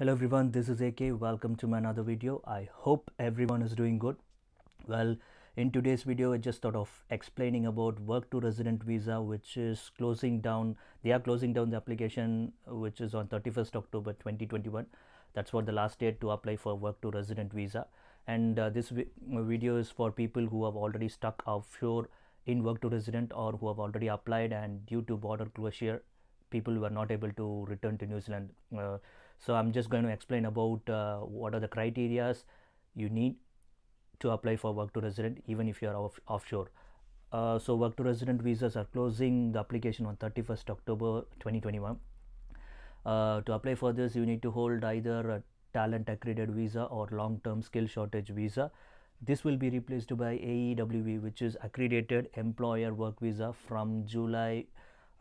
hello everyone this is AK welcome to my another video I hope everyone is doing good well in today's video I just thought of explaining about work to resident visa which is closing down they are closing down the application which is on 31st October 2021 that's what the last date to apply for work to resident visa and uh, this vi video is for people who have already stuck offshore in work to resident or who have already applied and due to border closure people were not able to return to New Zealand uh, so I'm just going to explain about uh, what are the criterias you need to apply for work to resident even if you are off offshore. Uh, so work to resident visas are closing the application on 31st October 2021. Uh, to apply for this you need to hold either a talent accredited visa or long-term skill shortage visa. This will be replaced by AEWV which is accredited employer work visa from July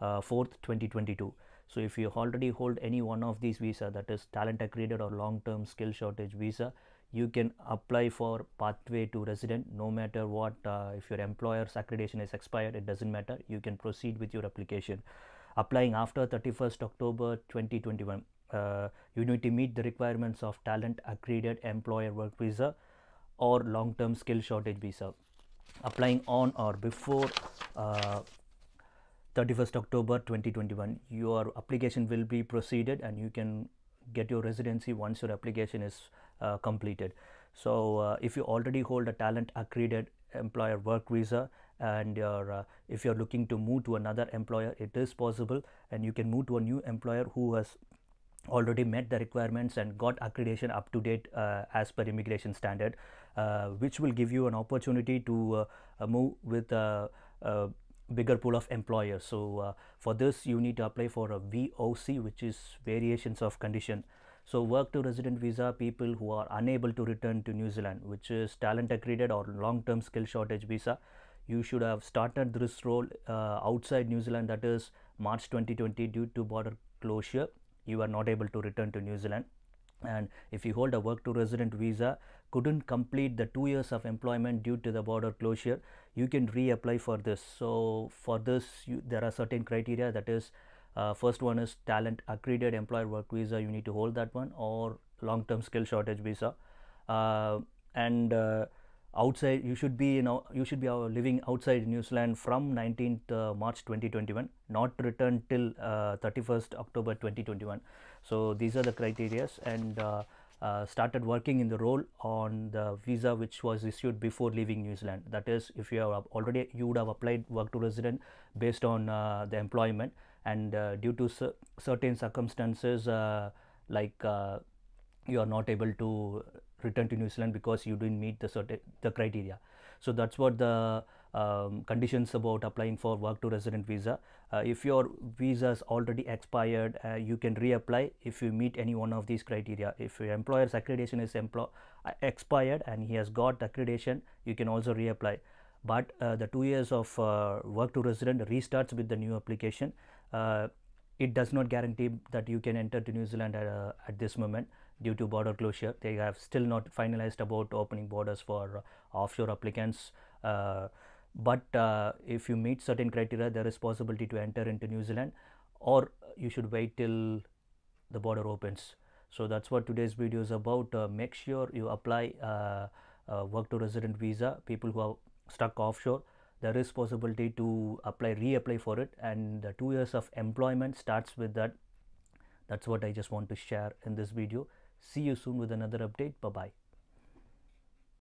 4th uh, 2022 so if you already hold any one of these visa that is talent accredited or long-term skill shortage visa you can apply for pathway to resident no matter what uh, if your employer's accreditation is expired it doesn't matter you can proceed with your application applying after 31st october 2021 uh, you need to meet the requirements of talent accredited employer work visa or long-term skill shortage visa applying on or before uh, 31st October 2021 your application will be proceeded and you can get your residency once your application is uh, completed. So uh, if you already hold a talent accredited employer work visa and you're, uh, if you're looking to move to another employer, it is possible and you can move to a new employer who has already met the requirements and got accreditation up to date uh, as per immigration standard, uh, which will give you an opportunity to uh, move with bigger pool of employers. So uh, for this, you need to apply for a VOC, which is variations of condition. So work to resident visa people who are unable to return to New Zealand, which is talent accredited or long-term skill shortage visa. You should have started this role uh, outside New Zealand, that is March 2020 due to border closure. You are not able to return to New Zealand and if you hold a work to resident visa couldn't complete the two years of employment due to the border closure you can reapply for this so for this you, there are certain criteria that is uh, first one is talent accredited employer work visa you need to hold that one or long term skill shortage visa uh, and uh, outside you should be you know you should be living outside New Zealand from 19th uh, March 2021 not return till uh, 31st October 2021 so these are the criterias and uh, uh, started working in the role on the visa which was issued before leaving New Zealand that is if you have already you would have applied work to resident based on uh, the employment and due to certain circumstances like you are not able to return to New Zealand because you didn't meet the certain the criteria. So that's what the um, conditions about applying for work to resident visa. Uh, if your visa is already expired, uh, you can reapply if you meet any one of these criteria. If your employer's accreditation is emplo uh, expired and he has got accreditation, you can also reapply. But uh, the two years of uh, work to resident restarts with the new application. it does not guarantee that you can enter to New Zealand at, at this moment due to border closure. They have still not finalized about opening borders for uh, offshore applicants. Uh, but uh, if you meet certain criteria, there is possibility to enter into New Zealand or you should wait till the border opens. So that's what today's video is about. Uh, make sure you apply uh, uh, work to resident visa. People who are stuck offshore, there is possibility to apply, reapply for it, and the two years of employment starts with that. That's what I just want to share in this video. See you soon with another update. Bye bye.